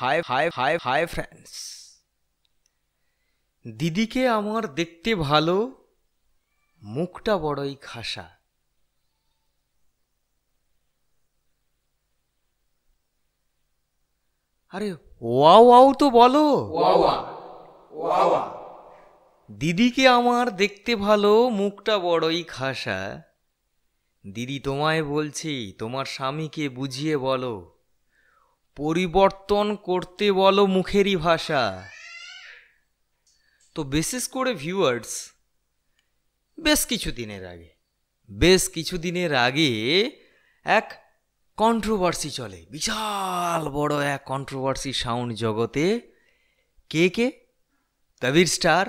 high hi hi hi friends দিদিকে আমার দেখতে ভালো মুখটা বড়ই খাসা আরে ওয়া ওয়াও তো বলো দিদিকে আমার দেখতে ভালো মুখটা বড়ই খাসা দিদি তোমায় বলছি তোমার স্বামীকে বুঝিয়ে বলো পরিবর্তন করতে বলো মুখেরই ভাষা তো বিশেষ করে ভিউয়ার্স বেশ কিছু দিনের আগে বেশ কিছু দিনের আগে এক কন্ট্রোভার্সি চলে বিশাল বড় এক কন্ট্রোভার্সি সাউন্ড জগতে কে কে কবির স্টার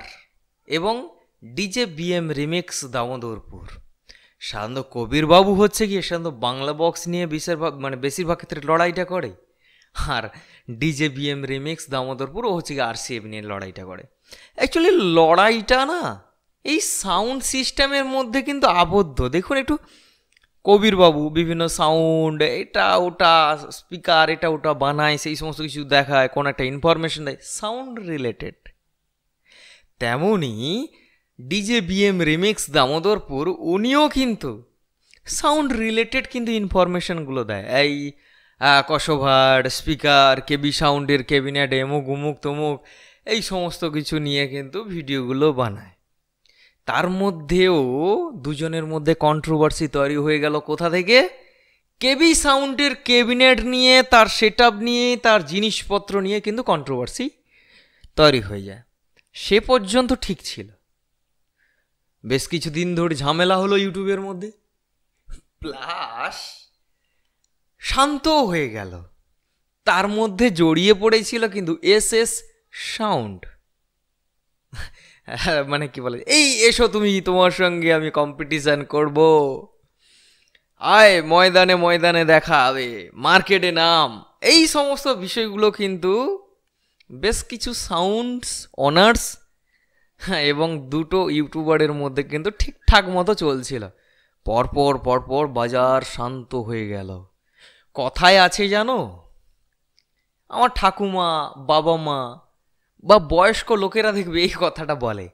এবং ডিজে বিএম রিমিক্স দামোদরপুর সাধারণত কবিরবাবু হচ্ছে কি সাধারণত বাংলা বক্স নিয়ে বেশিরভাগ মানে বেশিরভাগ ক্ষেত্রে লড়াইটা করে আর ডিজে বিএম রিমিক্স দামোদরপুর ও হচ্ছে আর সিএফ নিয়ে লড়াইটা করে অ্যাকচুয়ালি লড়াইটা না এই সাউন্ড সিস্টেমের মধ্যে কিন্তু আবদ্ধ দেখুন একটু কবিরবাবু বিভিন্ন সাউন্ড এটা ওটা স্পিকার এটা ওটা বানায় সেই সমস্ত কিছু দেখায় কোনো একটা ইনফরমেশন দেয় সাউন্ড রিলেটেড তেমনই ডিজে বিএম রিমিক্স দামোদরপুর উনিও কিন্তু সাউন্ড রিলেটেড কিন্তু ইনফরমেশনগুলো দেয় এই কসোভার স্পিকার কেবি সাউন্ডের ক্যাবিনেট এমুক উমুক তমুক এই সমস্ত কিছু নিয়ে কিন্তু ভিডিওগুলো বানায় তার মধ্যেও দুজনের মধ্যে কন্ট্রোভার্সি তৈরি হয়ে গেল কোথা থেকে কেবি সাউন্ডের ক্যাবিনেট নিয়ে তার সেট নিয়ে তার জিনিসপত্র নিয়ে কিন্তু কন্ট্রোভার্সি তৈরি হয়ে যায় সে পর্যন্ত ঠিক ছিল বেশ কিছুদিন ধরে ঝামেলা হলো ইউটিউবের মধ্যে প্লাস শান্তও হয়ে গেল তার মধ্যে জড়িয়ে পড়েছিল কিন্তু এস এস সাউন্ড মানে কি বলে এই এসো তুমি তোমার সঙ্গে আমি কম্পিটিশান করব আয় ময়দানে ময়দানে দেখা হবে মার্কেটে নাম এই সমস্ত বিষয়গুলো কিন্তু বেশ কিছু সাউন্ডস অনার্স এবং দুটো ইউটিউবারের মধ্যে কিন্তু ঠিকঠাক মতো চলছিল পরপর পরপর বাজার শান্ত হয়ে গেল কথায় আছে জানো আমার ঠাকুমা বাবা মা বা বয়স্ক লোকেরা দেখবে এই কথাটা বলে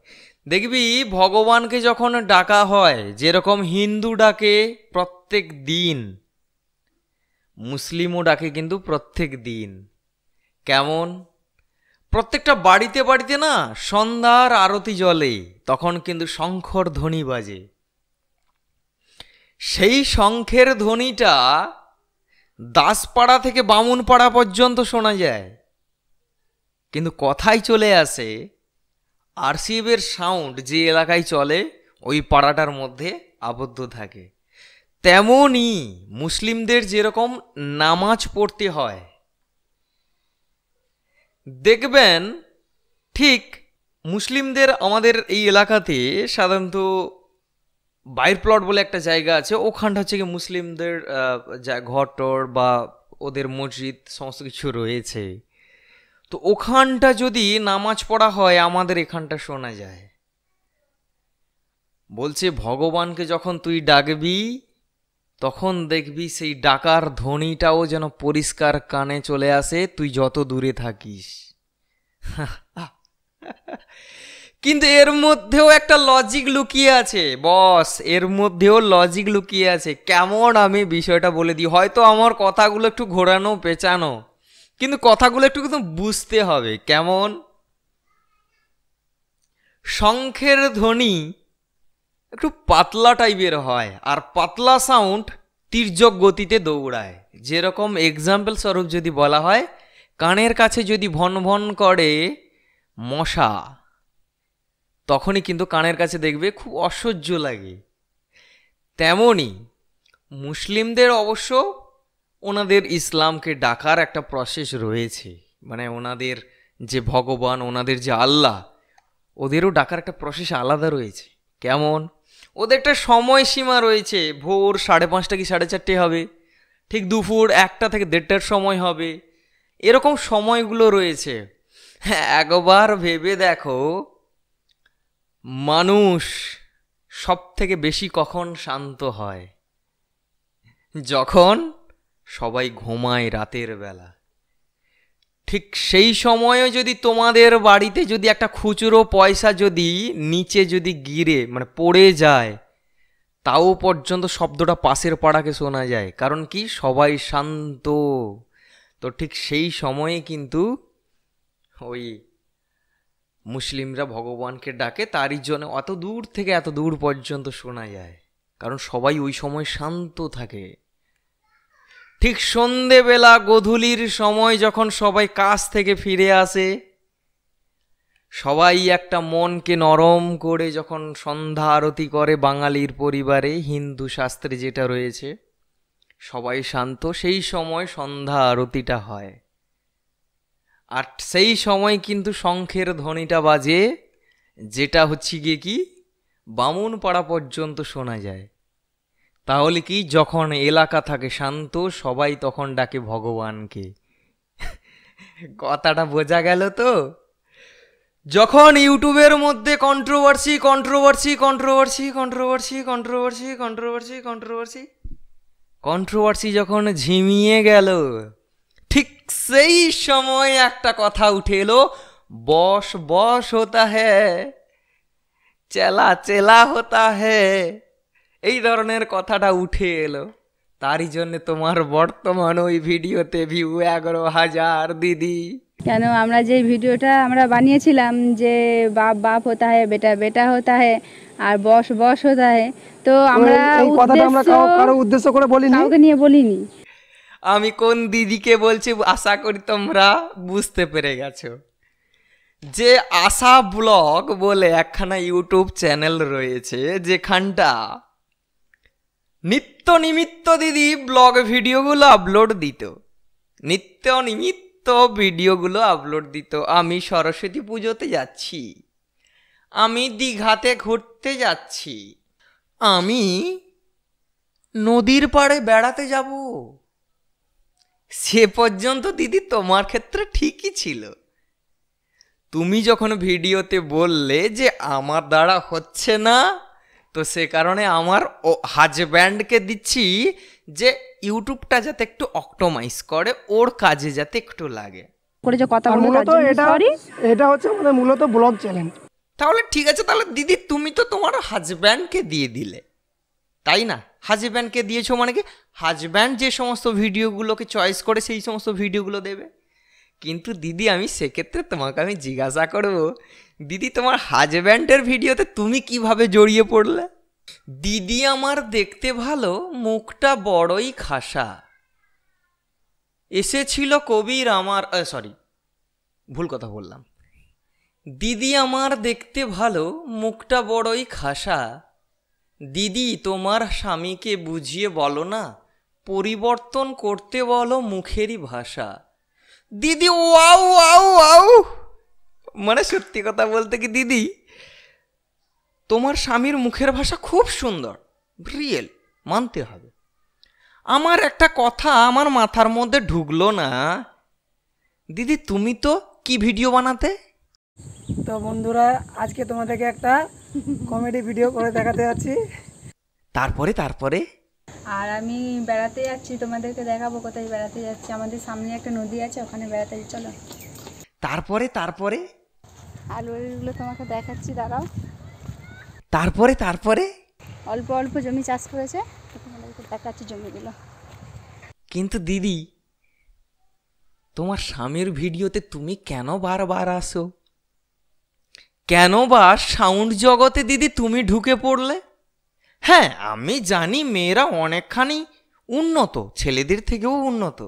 দেখবি ভগবানকে যখন ডাকা হয় যেরকম হিন্দু ডাকে প্রত্যেক দিন মুসলিমও ডাকে কিন্তু প্রত্যেক দিন কেমন প্রত্যেকটা বাড়িতে বাড়িতে না সন্ধ্যার আরতি জলে তখন কিন্তু শঙ্খর ধ্বনি বাজে সেই শঙ্খের ধ্বনিটা দাসপাড়া থেকে বামুনপাড়া পর্যন্ত শোনা যায় কিন্তু কথাই চলে আসে আরসিএফের সাউন্ড যে এলাকায় চলে ওই পাড়াটার মধ্যে আবদ্ধ থাকে তেমনই মুসলিমদের যেরকম নামাজ পড়তে হয় দেখবেন ঠিক মুসলিমদের আমাদের এই এলাকাতে সাধারণত বাইর প্লট বলে একটা জায়গা আছে ওখানটা হচ্ছে কি মুসলিমদের ঘটর বা ওদের মসজিদ সমস্ত কিছু রয়েছে তো ওখানটা যদি নামাজ পড়া হয় আমাদের এখানটা শোনা যায় বলছে ভগবানকে যখন তুই ডাকবি তখন দেখবি সেই ডাকার ধ্বনিটাও যেন পরিষ্কার কানে চলে আসে তুই যত দূরে থাকিস কিন্তু এর মধ্যেও একটা লজিক লুকিয়ে আছে বস এর মধ্যেও লজিক লুকিয়ে আছে কেমন আমি বিষয়টা বলে দিই হয়তো আমার কথাগুলো একটু ঘোরানো পেঁচানো কিন্তু কথাগুলো একটু কিন্তু বুঝতে হবে কেমন শঙ্খের ধ্বনি একটু পাতলা টাইপের হয় আর পাতলা সাউন্ড তির্যক গতিতে দৌড়ায় যেরকম এক্সাম্পল স্বরূপ যদি বলা হয় কানের কাছে যদি ভন ভন করে মশা তখনই কিন্তু কানের কাছে দেখবে খুব অসহ্য লাগে তেমনই মুসলিমদের অবশ্য ওনাদের ইসলামকে ডাকার একটা প্রসেস রয়েছে মানে ওনাদের যে ভগবান ওনাদের যে আল্লাহ ওদেরও ডাকার একটা প্রসেস আলাদা রয়েছে কেমন ওদের একটা সময়সীমা রয়েছে ভোর সাড়ে পাঁচটা কি সাড়ে চারটে হবে ঠিক দুপুর একটা থেকে দেড়টার সময় হবে এরকম সময়গুলো রয়েছে হ্যাঁ, একবার ভেবে দেখো মানুষ সব থেকে বেশি কখন শান্ত হয় যখন সবাই ঘুমায় রাতের বেলা ঠিক সেই সময়ও যদি তোমাদের বাড়িতে যদি একটা খুচরো পয়সা যদি নিচে যদি গিরে মানে পড়ে যায় তাও পর্যন্ত শব্দটা পাশের পাড়াকে শোনা যায় কারণ কি সবাই শান্ত তো ঠিক সেই সময়ে কিন্তু ওই মুসলিমরা ভগবানকে ডাকে তারই জন্য অত দূর থেকে এত দূর পর্যন্ত শোনা যায় কারণ সবাই ওই সময় শান্ত থাকে ঠিক সন্ধেবেলা গধূলির সময় যখন সবাই কাজ থেকে ফিরে আসে সবাই একটা মনকে নরম করে যখন সন্ধ্যা আরতি করে বাঙালির পরিবারে হিন্দু শাস্ত্রে যেটা রয়েছে সবাই শান্ত সেই সময় সন্ধ্যা আরতিটা হয় আর সেই সময় কিন্তু শঙ্খের ধ্বনিটা বাজে যেটা হচ্ছে গিয়ে কি বামুন পাড়া পর্যন্ত শোনা যায় তাহলে কি যখন এলাকা থাকে শান্ত সবাই তখন ডাকে ভগবানকে কথাটা বোঝা গেল তো যখন ইউটিউবের মধ্যে controversy controversy controversy controversy controversy controversy controversy controversy যখন ঝিমিয়ে গেল সেই সময় একটা কথা উঠে এলো বস বস হতা হে চেলা চেলা হতা হে এই ধরনের কথাটা উঠে এলো তারই জন্য তোমার বর্তমান ওই ভিডিওতে ভিউ এগারো হাজার দিদি কেন আমরা যে ভিডিওটা আমরা বানিয়েছিলাম যে বাপ বাপ হতা হে বেটা বেটা হতা আর বস বস হতা তো আমরা এই কথাটা আমরা কারো উদ্দেশ্য করে বলিনি কাউকে নিয়ে বলিনি আমি কোন দিদিকে বলছি আশা করি তোমরা বুঝতে পেরে গেছো যে আশা ব্লগ বলে একখানা ইউটিউব চ্যানেল রয়েছে যেখানটা নিত্য নিমিত্ত দিদি ব্লগ ভিডিওগুলো আপলোড দিত নিত্য নিমিত্ত ভিডিওগুলো আপলোড দিত আমি সরস্বতী পুজোতে যাচ্ছি আমি দীঘাতে ঘুরতে যাচ্ছি আমি নদীর পাড়ে বেড়াতে যাবো সে পর্যন্ত দিদি তোমার ক্ষেত্রে ঠিকই ছিল তুমি যখন ভিডিওতে বললে যে আমার দ্বারা হচ্ছে না তো সে কারণে আমার হাজব্যান্ডকে দিচ্ছি যে ইউটিউবটা যাতে একটু অক্টোমাইজ করে ওর কাজে যাতে একটু লাগে এটা হচ্ছে মূলত তাহলে ঠিক আছে তাহলে দিদি তুমি তো তোমার হাজব্যান্ডকে দিয়ে দিলে তাই না হাজব্যান্ডকে দিয়েছো মানে কি হাজব্যান্ড যে সমস্ত ভিডিওগুলোকে চয়েস করে সেই সমস্ত ভিডিওগুলো দেবে কিন্তু দিদি আমি সেক্ষেত্রে তোমাকে আমি জিজ্ঞাসা করব দিদি তোমার হাজব্যান্ডের ভিডিওতে তুমি কিভাবে জড়িয়ে পড়লে দিদি আমার দেখতে ভালো মুখটা বড়ই খাসা এসেছিল কবির আমার সরি ভুল কথা বললাম দিদি আমার দেখতে ভালো মুখটা বড়ই খাসা দিদি তোমার স্বামীকে বুঝিয়ে বলো না পরিবর্তন করতে বলো মুখেরই ভাষা দিদি ওয়াও ওয়াও ওয়াও মানে সত্যি কথা বলতে কি দিদি তোমার স্বামীর মুখের ভাষা খুব সুন্দর রিয়েল মানতে হবে আমার একটা কথা আমার মাথার মধ্যে ঢুকলো না দিদি তুমি তো কি ভিডিও বানাতে তো বন্ধুরা আজকে তোমাদেরকে একটা কমেডি ভিডিও করে দেখাতে যাচ্ছি তারপরে তারপরে আর আমি বেড়াতে যাচ্ছি তোমাদেরকে দেখাবো কোথায় বেড়াতে যাচ্ছি আমাদের সামনে একটা নদী আছে ওখানে বেড়াতে চলো তারপরে তারপরে আলুগুলো তোমাকে দেখাচ্ছি দাঁড়াও তারপরে তারপরে অল্প অল্প জমি চাষ করেছে তোমাদেরকে দেখাচ্ছি জমিগুলো কিন্তু দিদি তোমার স্বামীর ভিডিওতে তুমি কেন বারবার আসো কেন বা সাউন্ড জগতে দিদি তুমি ঢুকে পড়লে হ্যাঁ আমি জানি মেয়েরা অনেকখানি উন্নত ছেলেদের থেকেও উন্নত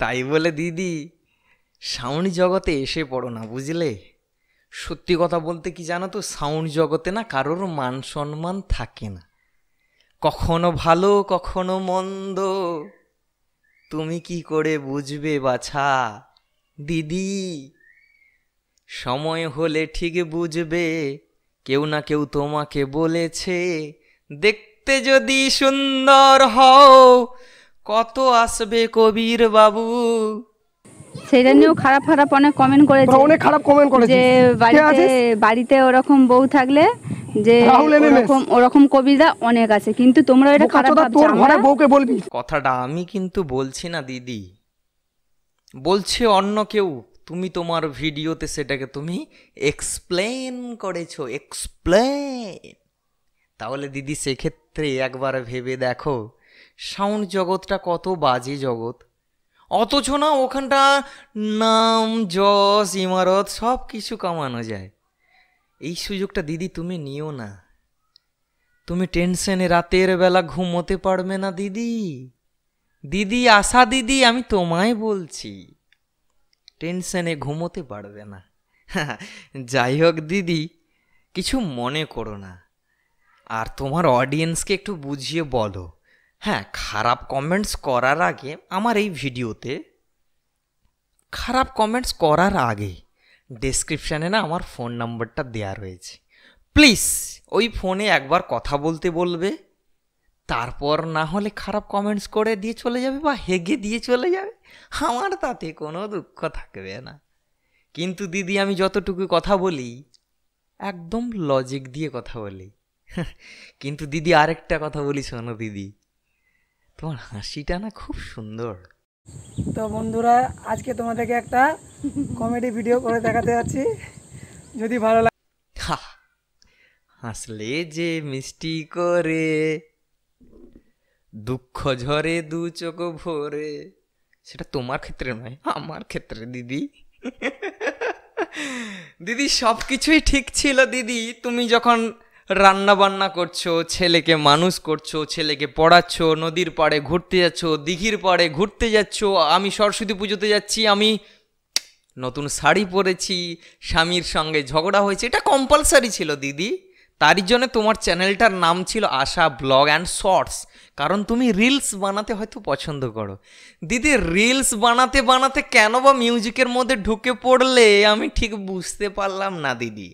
তাই বলে দিদি সাউন্ড জগতে এসে পড়ো না বুঝলে সত্যি কথা বলতে কি জানো তো সাউন্ড জগতে না কারোর মান সম্মান থাকে না কখনো ভালো কখনো মন্দ তুমি কি করে বুঝবে বাছা দিদি সময় হলে ঠিক বুঝবে কেউ না কেউ তোমাকে বলেছে দেখতে যদি সুন্দর হও কত আসবে কবির বাবু সেটা নিয়েও খারাপ খারাপ অনেক কমেন্ট করেছে অনেক খারাপ কমেন্ট করেছে যে বাড়িতে বাড়িতে ওরকম বউ থাকলে যে ওরকম ওরকম কবিতা অনেক আছে কিন্তু তোমরা এটা খারাপ ভাবছো বউকে বলবি কথাটা আমি কিন্তু বলছি না দিদি বলছে অন্য কেউ তুমি তোমার ভিডিওতে সেটাকে তুমি এক্সপ্লেন করেছ এক্সপ্লেন তাহলে দিদি সেক্ষেত্রে একবার ভেবে দেখো সাউন্ড জগৎটা কত বাজে জগৎ অথচ না ওখানটা নাম যশ ইমারত সব কিছু কামানো যায় এই সুযোগটা দিদি তুমি নিও না তুমি টেনশনে রাতের বেলা ঘুমোতে পারবে না দিদি দিদি আশা দিদি আমি তোমায় বলছি টেনশানে ঘুমোতে পারবে না যাই হোক দিদি কিছু মনে করো না আর তোমার অডিয়েন্সকে একটু বুঝিয়ে বলো হ্যাঁ খারাপ কমেন্টস করার আগে আমার এই ভিডিওতে খারাপ কমেন্টস করার আগে ডেসক্রিপশানে না আমার ফোন নাম্বারটা দেয়া রয়েছে প্লিজ ওই ফোনে একবার কথা বলতে বলবে তারপর না হলে খারাপ কমেন্টস করে দিয়ে চলে যাবে বা হেগে দিয়ে চলে যাবে আমার তাতে কোনো দুঃখ থাকবে না কিন্তু দিদি আমি যতটুকু কথা বলি একদম লজিক দিয়ে কথা বলি কিন্তু দিদি আরেকটা কথা বলি শোনো দিদি তোমার হাসিটা না খুব সুন্দর তো বন্ধুরা আজকে তোমাদেরকে একটা কমেডি ভিডিও করে দেখাতে যাচ্ছি যদি ভালো লাগে হাসলে যে মিষ্টি করে দুঃখ ঝরে দু চোখ ভরে সেটা তোমার ক্ষেত্রে নয় আমার ক্ষেত্রে দিদি দিদি সব কিছুই ঠিক ছিল দিদি তুমি যখন রান্না বান্না করছো ছেলেকে মানুষ করছো ছেলেকে পড়াচ্ছ নদীর পাড়ে ঘুরতে যাচ্ছ দিঘির পাড়ে ঘুরতে যাচ্ছ আমি সরস্বতী পুজোতে যাচ্ছি আমি নতুন শাড়ি পরেছি স্বামীর সঙ্গে ঝগড়া হয়েছে এটা কম্পালসারি ছিল দিদি তারই জন্য তোমার চ্যানেলটার নাম ছিল আশা ব্লগ অ্যান্ড শর্টস কারণ তুমি রিলস বানাতে হয়তো পছন্দ করো দিদি রিলস বানাতে বানাতে কেন বা মিউজিকের মধ্যে ঢুকে পড়লে আমি ঠিক বুঝতে পারলাম না দিদি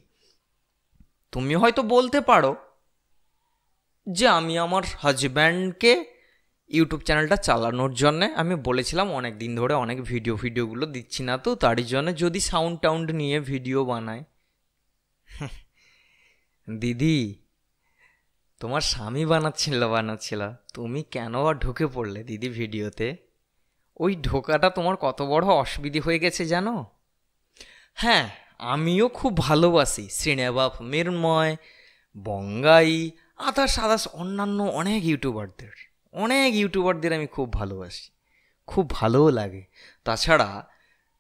তুমি হয়তো বলতে পারো যে আমি আমার হাজব্যান্ডকে ইউটিউব চ্যানেলটা চালানোর জন্য আমি বলেছিলাম অনেক দিন ধরে অনেক ভিডিও ভিডিওগুলো দিচ্ছি না তো তারই জন্য যদি সাউন্ড টাউন্ড নিয়ে ভিডিও বানায় দিদি তোমার স্বামী বানাচ্ছিল বানাচ্ছিল তুমি কেন আর ঢুকে পড়লে দিদি ভিডিওতে ওই ঢোকাটা তোমার কত বড় অসুবিধে হয়ে গেছে জানো হ্যাঁ আমিও খুব ভালোবাসি শ্রীনেবাব মেরময় বঙ্গাই আদার্স সাদাস অন্যান্য অনেক ইউটিউবারদের অনেক ইউটিউবারদের আমি খুব ভালোবাসি খুব ভালোও লাগে তাছাড়া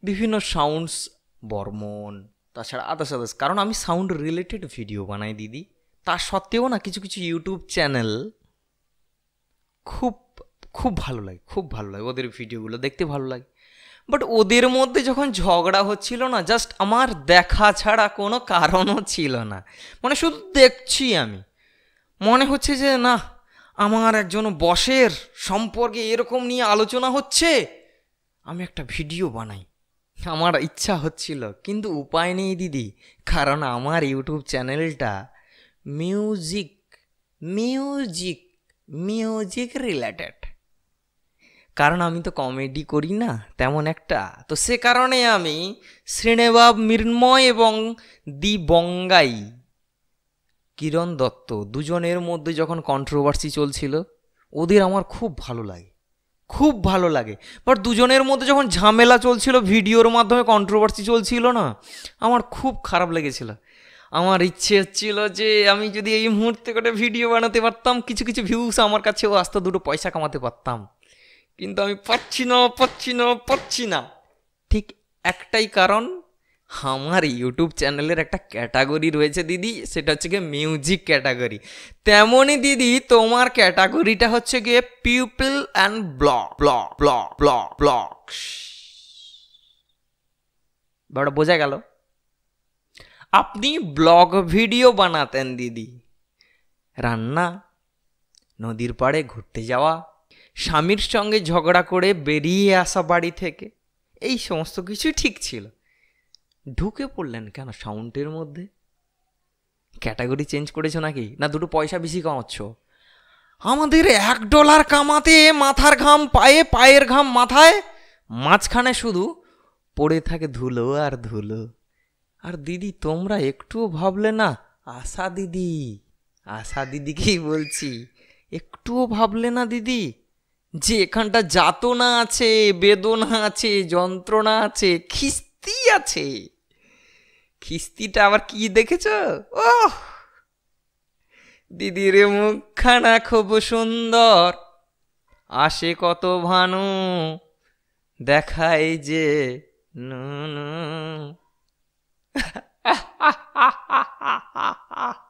বিভিন্ন সাউন্ডস বর্মন তাছাড়া আদার্স আদার্স কারণ আমি সাউন্ড রিলেটেড ভিডিও বানাই দিদি তা সত্ত্বেও না কিছু কিছু ইউটিউব চ্যানেল খুব খুব ভালো লাগে খুব ভালো লাগে ওদের ভিডিওগুলো দেখতে ভালো লাগে বাট ওদের মধ্যে যখন ঝগড়া হচ্ছিল না জাস্ট আমার দেখা ছাড়া কোনো কারণও ছিল না মানে শুধু দেখছি আমি মনে হচ্ছে যে না আমার একজন বসের সম্পর্কে এরকম নিয়ে আলোচনা হচ্ছে আমি একটা ভিডিও বানাই আমার ইচ্ছা হচ্ছিল কিন্তু উপায় নেই দিদি কারণ আমার ইউটিউব চ্যানেলটা মিউজিক মিউজিক মিউজিক রিলেটেড কারণ আমি তো কমেডি করি না তেমন একটা তো সে কারণে আমি শ্রীনেবাব মৃন্ময় এবং দি বঙ্গাই কিরণ দত্ত দুজনের মধ্যে যখন কন্ট্রোভার্সি চলছিল ওদের আমার খুব ভালো লাগে খুব ভালো লাগে বাট দুজনের মধ্যে যখন ঝামেলা চলছিল ভিডিওর মাধ্যমে কন্ট্রোভার্সি চলছিল না আমার খুব খারাপ লেগেছিল আমার ইচ্ছে হচ্ছিল যে আমি যদি এই মুহূর্তে করে ভিডিও বানাতে পারতাম কিছু কিছু ভিউস আমার কাছেও আসতো দুটো পয়সা কামাতে পারতাম কিন্তু আমি পাচ্ছি না পাচ্ছি না পাচ্ছি না ঠিক একটাই কারণ আমার ইউটিউব চ্যানেলের একটা ক্যাটাগরি রয়েছে দিদি সেটা হচ্ছে গিয়ে মিউজিক ক্যাটাগরি তেমনই দিদি তোমার ক্যাটাগরিটা হচ্ছে গিয়ে people and block block block block block বড় বোঝা গেল আপনি ব্লগ ভিডিও বানাতেন দিদি রান্না নদীর পাড়ে ঘুরতে যাওয়া স্বামীর সঙ্গে ঝগড়া করে বেরিয়ে আসা বাড়ি থেকে এই সমস্ত কিছু ঠিক ছিল ঢুকে পড়লেন কেন সাউন্ডের মধ্যে ক্যাটাগরি চেঞ্জ করেছো নাকি না দুটো পয়সা বেশি কামাচ্ছ আমাদের এক ডলার কামাতে মাথার ঘাম পায়ে পায়ের ঘাম মাথায় মাঝখানে শুধু পড়ে থাকে ধুলো আর ধুলো আর দিদি তোমরা একটুও ভাবলে না আশা দিদি আশা দিদিকেই বলছি একটুও ভাবলে না দিদি যে এখানটা যাতনা আছে বেদনা আছে যন্ত্রণা আছে খিস্তি আছে খিস্তিটা আবার কি দেখেছ ও দিদির মুখখানা খুব সুন্দর আসে কত ভানু দেখাই যে নুনু